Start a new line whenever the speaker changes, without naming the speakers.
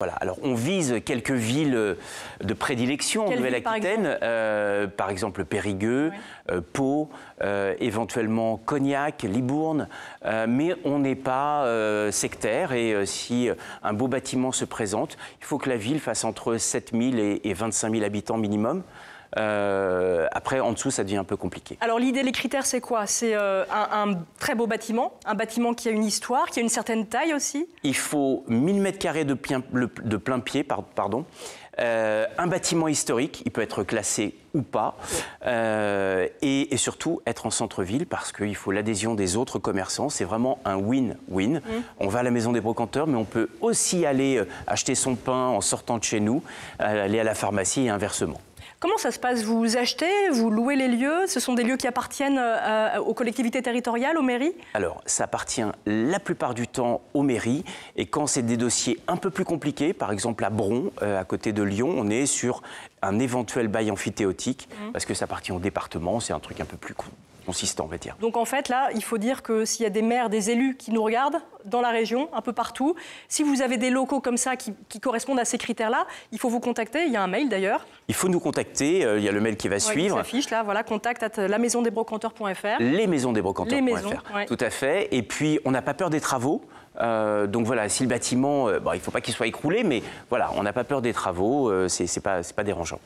Voilà, alors on vise quelques villes euh, de prédilection en Nouvelle-Aquitaine, euh, par, exemple Périgueux, euh, Pau, éventuellement Cognac, Libourne, mais on n'est pas sectaire et si un beau bâtiment se présente, il faut que la ville fasse entre 7000 et, et 25 000 habitants minimum. Euh, après, en dessous, ça devient un peu compliqué.
Alors l'idée, les critères, c'est quoi C'est euh, un, très beau bâtiment, un bâtiment qui a une histoire, qui a une certaine taille aussi
Il faut 1000 mètres carrés de, plein, de pied, pardon. Euh, un bâtiment historique, il peut être classé ou pas, et, surtout être en centre-ville parce qu'il faut l'adhésion des autres commerçants. C'est vraiment un win-win. Mm. On va à la maison des brocanteurs, mais on peut aussi aller acheter son pain en sortant de chez nous, aller à la pharmacie et inversement.
Comment ça se passe Vous achetez, vous louez les lieux Ce sont des lieux qui appartiennent euh, aux collectivités territoriales, aux mairies
Alors, ça appartient la plupart du temps aux mairies. Et quand c'est des dossiers un peu plus compliqués, par exemple à Bron, euh, à côté de Lyon, on est sur un éventuel bail amphithéotique, mmh. parce que ça appartient au département, c'est un truc un peu plus
donc en fait, là, il faut dire que s'il y a des maires, des élus qui nous regardent dans la région, un peu partout, si vous avez des locaux comme ça qui, correspondent à ces critères-là, il faut vous contacter. Il y a un mail d'ailleurs.
Il faut nous contacter. Euh, il y a le mail qui va suivre. Qui s'affiche
là, voilà, contact à la maison des brocanteurs.fr.
Les maisons des brocanteurs.fr. Tout à fait. Et puis, on n'a pas peur des travaux. Euh, donc voilà, si le bâtiment, euh, il ne faut pas qu'il soit écroulé, mais voilà, on n'a pas peur des travaux, c'est pas, pas dérangeant.